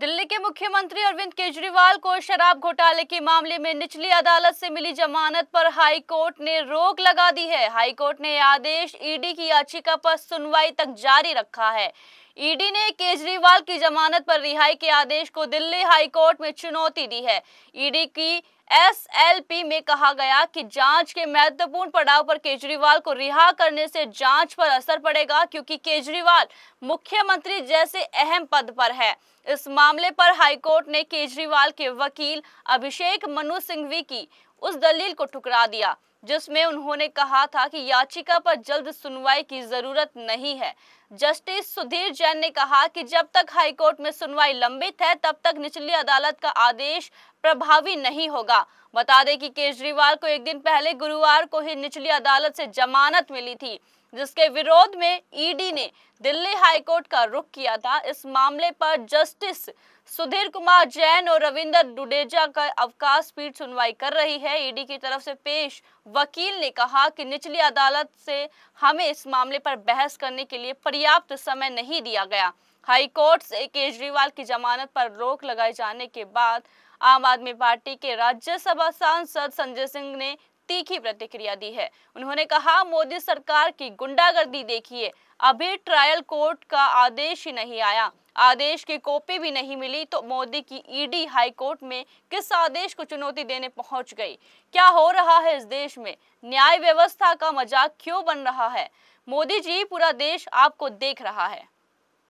दिल्ली के मुख्यमंत्री अरविंद केजरीवाल को शराब घोटाले के मामले में निचली अदालत से मिली जमानत पर हाई कोर्ट ने रोक लगा दी है हाई कोर्ट ने आदेश ईडी की याचिका पर सुनवाई तक जारी रखा है ईडी ने केजरीवाल की जमानत पर रिहाई के आदेश को दिल्ली हाईकोर्ट में चुनौती दी है ईडी की एसएलपी में कहा गया कि जांच के महत्वपूर्ण पड़ाव पर केजरीवाल को रिहा करने से जांच पर असर पड़ेगा क्योंकि केजरीवाल मुख्यमंत्री जैसे अहम पद पर है इस मामले पर हाईकोर्ट ने केजरीवाल के वकील अभिषेक मनु सिंघवी की उस दलील को ठुकरा दिया जिसमें उन्होंने कहा था कि याचिका पर जल्द सुनवाई की जरूरत नहीं है जस्टिस सुधीर जैन ने कहा कि जब तक हाईकोर्ट में सुनवाई लंबित है तब तक निचली अदालत का आदेश प्रभावी नहीं होगा बता दें कि केजरीवाल को एक दिन पहले गुरुवार को ही निचली अदालत से जमानत मिली थी जिसके विरोध में ईडी ने दिल्ली हाईकोर्ट का रुख किया था इस मामले पर जस्टिस सुधीर कुमार जैन और रविंदर डुडेजा का अवकाश पीठ सुनवाई कर रही है ईडी की तरफ से पेश वकील ने कहा कि निचली अदालत से हमें इस मामले पर बहस करने के लिए पर्याप्त समय नहीं दिया गया हाईकोर्ट से केजरीवाल की जमानत पर रोक लगाए जाने के बाद आम आदमी पार्टी के राज्यसभा सांसद संजय सिंह ने तीखी प्रतिक्रिया दी है उन्होंने कहा मोदी सरकार की गुंडागर्दी देखिए अभी ट्रायल कोर्ट का आदेश ही नहीं आया आदेश की कॉपी भी नहीं मिली तो मोदी की ईडी हाई कोर्ट में किस आदेश को चुनौती देने पहुंच गई क्या हो रहा है इस देश में न्याय व्यवस्था का मजाक क्यों बन रहा है मोदी जी पूरा देश आपको देख रहा है